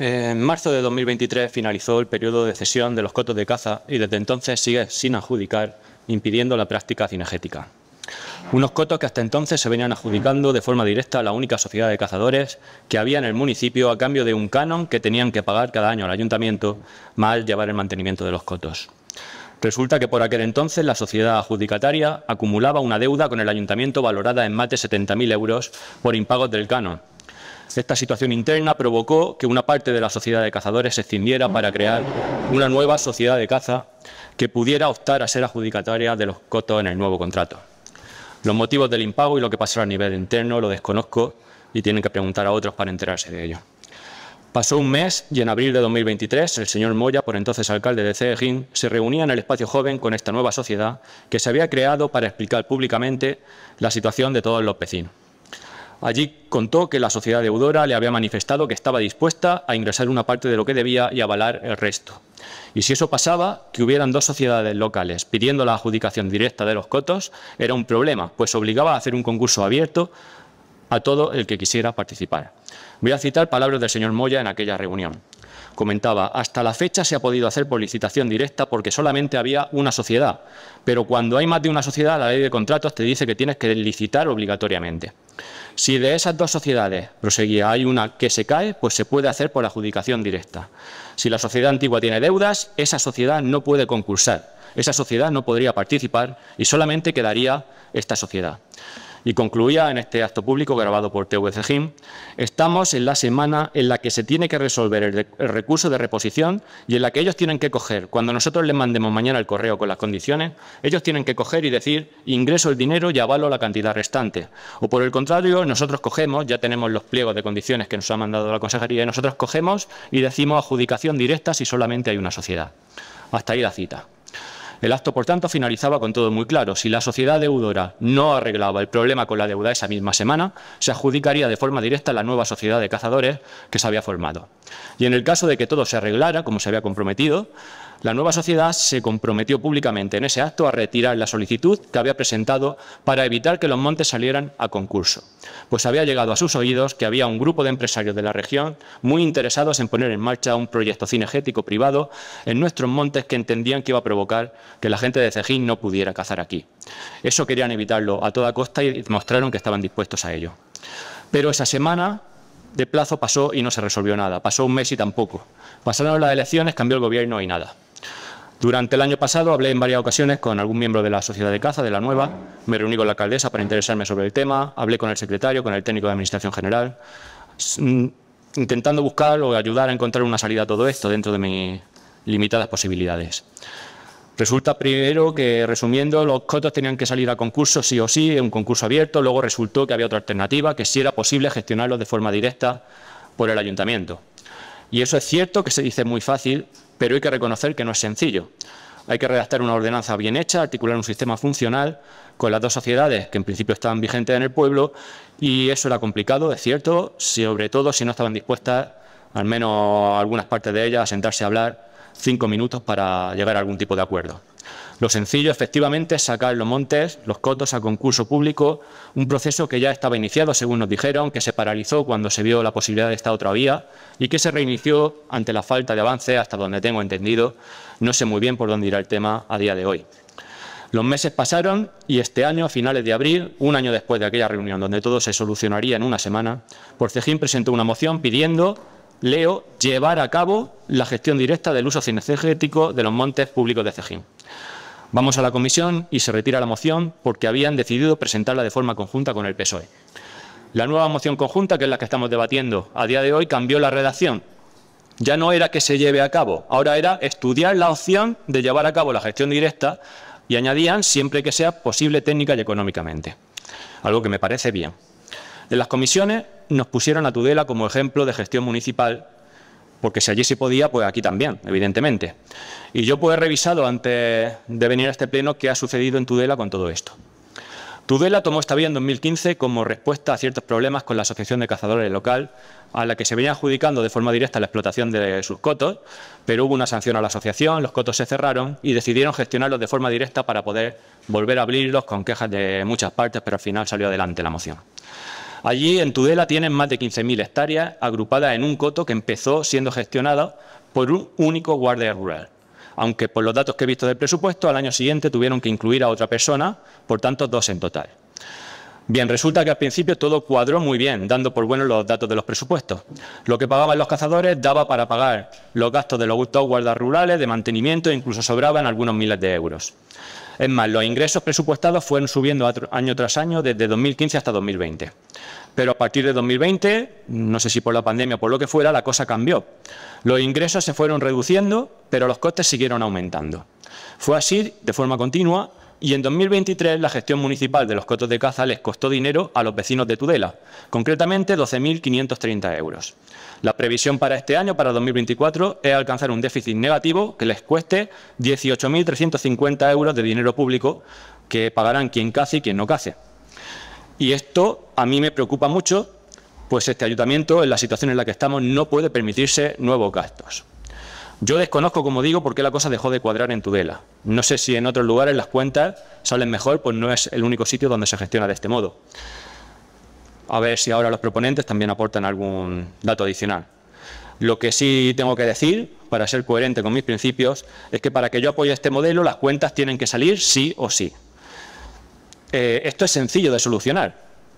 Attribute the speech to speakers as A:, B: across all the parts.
A: En marzo de 2023 finalizó el periodo de cesión de los cotos de caza y desde entonces sigue sin adjudicar, impidiendo la práctica cinegética. Unos cotos que hasta entonces se venían adjudicando de forma directa a la única sociedad de cazadores que había en el municipio a cambio de un canon que tenían que pagar cada año al ayuntamiento, más llevar el mantenimiento de los cotos. Resulta que por aquel entonces la sociedad adjudicataria acumulaba una deuda con el ayuntamiento valorada en más de 70.000 euros por impagos del canon, esta situación interna provocó que una parte de la sociedad de cazadores se extindiera para crear una nueva sociedad de caza que pudiera optar a ser adjudicataria de los cotos en el nuevo contrato. Los motivos del impago y lo que pasó a nivel interno lo desconozco y tienen que preguntar a otros para enterarse de ello. Pasó un mes y en abril de 2023 el señor Moya, por entonces alcalde de cegin se reunía en el espacio joven con esta nueva sociedad que se había creado para explicar públicamente la situación de todos los vecinos. Allí contó que la sociedad deudora le había manifestado que estaba dispuesta a ingresar una parte de lo que debía y avalar el resto. Y si eso pasaba, que hubieran dos sociedades locales pidiendo la adjudicación directa de los cotos era un problema, pues obligaba a hacer un concurso abierto a todo el que quisiera participar. Voy a citar palabras del señor Moya en aquella reunión. Comentaba, hasta la fecha se ha podido hacer por licitación directa porque solamente había una sociedad, pero cuando hay más de una sociedad la ley de contratos te dice que tienes que licitar obligatoriamente. Si de esas dos sociedades, proseguía, hay una que se cae, pues se puede hacer por adjudicación directa. Si la sociedad antigua tiene deudas, esa sociedad no puede concursar, esa sociedad no podría participar y solamente quedaría esta sociedad. Y concluía en este acto público grabado por Jim. estamos en la semana en la que se tiene que resolver el, el recurso de reposición y en la que ellos tienen que coger, cuando nosotros les mandemos mañana el correo con las condiciones, ellos tienen que coger y decir ingreso el dinero y avalo la cantidad restante. O por el contrario, nosotros cogemos, ya tenemos los pliegos de condiciones que nos ha mandado la Consejería, y nosotros cogemos y decimos adjudicación directa si solamente hay una sociedad. Hasta ahí la cita. El acto, por tanto, finalizaba con todo muy claro. Si la sociedad deudora no arreglaba el problema con la deuda esa misma semana, se adjudicaría de forma directa la nueva sociedad de cazadores que se había formado. Y en el caso de que todo se arreglara, como se había comprometido, la nueva sociedad se comprometió públicamente en ese acto a retirar la solicitud que había presentado para evitar que los montes salieran a concurso, pues había llegado a sus oídos que había un grupo de empresarios de la región muy interesados en poner en marcha un proyecto cinegético privado en nuestros montes que entendían que iba a provocar que la gente de Cejín no pudiera cazar aquí. Eso querían evitarlo a toda costa y mostraron que estaban dispuestos a ello. Pero esa semana de plazo pasó y no se resolvió nada. Pasó un mes y tampoco. Pasaron las elecciones, cambió el gobierno y nada. Durante el año pasado hablé en varias ocasiones con algún miembro de la Sociedad de Caza, de la Nueva, me reuní con la alcaldesa para interesarme sobre el tema, hablé con el secretario, con el técnico de Administración General, mm, intentando buscar o ayudar a encontrar una salida a todo esto dentro de mis limitadas posibilidades. Resulta primero que, resumiendo, los cotos tenían que salir a concurso sí o sí, un concurso abierto, luego resultó que había otra alternativa, que si era posible gestionarlos de forma directa por el ayuntamiento. Y eso es cierto que se dice muy fácil, pero hay que reconocer que no es sencillo. Hay que redactar una ordenanza bien hecha, articular un sistema funcional con las dos sociedades que en principio estaban vigentes en el pueblo y eso era complicado, es cierto, sobre todo si no estaban dispuestas, al menos algunas partes de ellas, a sentarse a hablar cinco minutos para llegar a algún tipo de acuerdo. Lo sencillo, efectivamente, es sacar los montes, los cotos a concurso público, un proceso que ya estaba iniciado, según nos dijeron, que se paralizó cuando se vio la posibilidad de esta otra vía y que se reinició ante la falta de avance, hasta donde tengo entendido. No sé muy bien por dónde irá el tema a día de hoy. Los meses pasaron y este año, a finales de abril, un año después de aquella reunión donde todo se solucionaría en una semana, Porcejín presentó una moción pidiendo Leo, llevar a cabo la gestión directa del uso cinegético de los montes públicos de Cejín. Vamos a la comisión y se retira la moción porque habían decidido presentarla de forma conjunta con el PSOE. La nueva moción conjunta, que es la que estamos debatiendo a día de hoy, cambió la redacción. Ya no era que se lleve a cabo, ahora era estudiar la opción de llevar a cabo la gestión directa y añadían siempre que sea posible técnica y económicamente. Algo que me parece bien. En las comisiones nos pusieron a Tudela como ejemplo de gestión municipal porque si allí se podía, pues aquí también, evidentemente. Y yo pues, he revisado antes de venir a este pleno qué ha sucedido en Tudela con todo esto. Tudela tomó esta vía en 2015 como respuesta a ciertos problemas con la Asociación de Cazadores local, a la que se venía adjudicando de forma directa la explotación de sus cotos, pero hubo una sanción a la asociación, los cotos se cerraron y decidieron gestionarlos de forma directa para poder volver a abrirlos con quejas de muchas partes, pero al final salió adelante la moción. Allí en Tudela tienen más de 15.000 hectáreas agrupadas en un coto que empezó siendo gestionado por un único guardia rural. Aunque por los datos que he visto del presupuesto, al año siguiente tuvieron que incluir a otra persona, por tanto dos en total. Bien, resulta que al principio todo cuadró muy bien, dando por buenos los datos de los presupuestos. Lo que pagaban los cazadores daba para pagar los gastos de los dos guardas rurales, de mantenimiento e incluso sobraban algunos miles de euros. Es más, los ingresos presupuestados fueron subiendo año tras año desde 2015 hasta 2020. Pero a partir de 2020, no sé si por la pandemia o por lo que fuera, la cosa cambió. Los ingresos se fueron reduciendo, pero los costes siguieron aumentando. Fue así de forma continua y en 2023 la gestión municipal de los cotos de caza les costó dinero a los vecinos de Tudela, concretamente 12.530 euros. La previsión para este año, para 2024, es alcanzar un déficit negativo que les cueste 18.350 euros de dinero público que pagarán quien case y quien no case. Y esto a mí me preocupa mucho, pues este ayuntamiento, en la situación en la que estamos, no puede permitirse nuevos gastos. Yo desconozco, como digo, por qué la cosa dejó de cuadrar en Tudela. No sé si en otros lugares las cuentas salen mejor, pues no es el único sitio donde se gestiona de este modo. A ver si ahora los proponentes también aportan algún dato adicional. Lo que sí tengo que decir, para ser coherente con mis principios, es que para que yo apoye este modelo, las cuentas tienen que salir sí o sí. Eh, esto es sencillo de solucionar.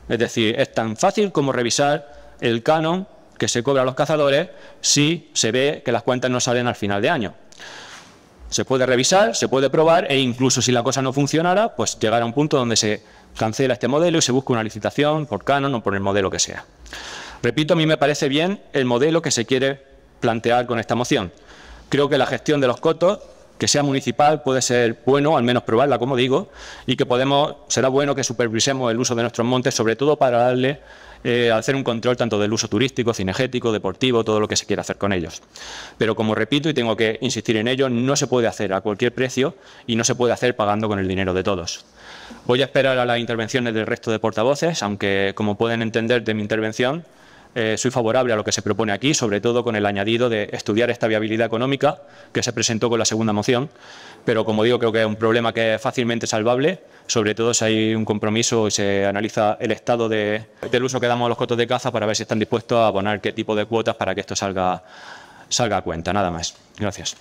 A: Es decir, es tan fácil como revisar el canon que se cobra a los cazadores si se ve que las cuentas no salen al final de año. Se puede revisar, se puede probar e incluso si la cosa no funcionara, pues llegar a un punto donde se cancela este modelo y se busca una licitación por Canon o por el modelo que sea. Repito, a mí me parece bien el modelo que se quiere plantear con esta moción. Creo que la gestión de los cotos que sea municipal puede ser bueno, al menos probarla, como digo, y que podemos, será bueno que supervisemos el uso de nuestros montes, sobre todo para darle, eh, hacer un control tanto del uso turístico, cinegético, deportivo, todo lo que se quiera hacer con ellos. Pero como repito y tengo que insistir en ello, no se puede hacer a cualquier precio y no se puede hacer pagando con el dinero de todos. Voy a esperar a las intervenciones del resto de portavoces, aunque como pueden entender de mi intervención, eh, soy favorable a lo que se propone aquí, sobre todo con el añadido de estudiar esta viabilidad económica que se presentó con la segunda moción, pero como digo, creo que es un problema que es fácilmente salvable, sobre todo si hay un compromiso y se analiza el estado de, del uso que damos a los cotos de caza para ver si están dispuestos a abonar qué tipo de cuotas para que esto salga, salga a cuenta. Nada más. Gracias.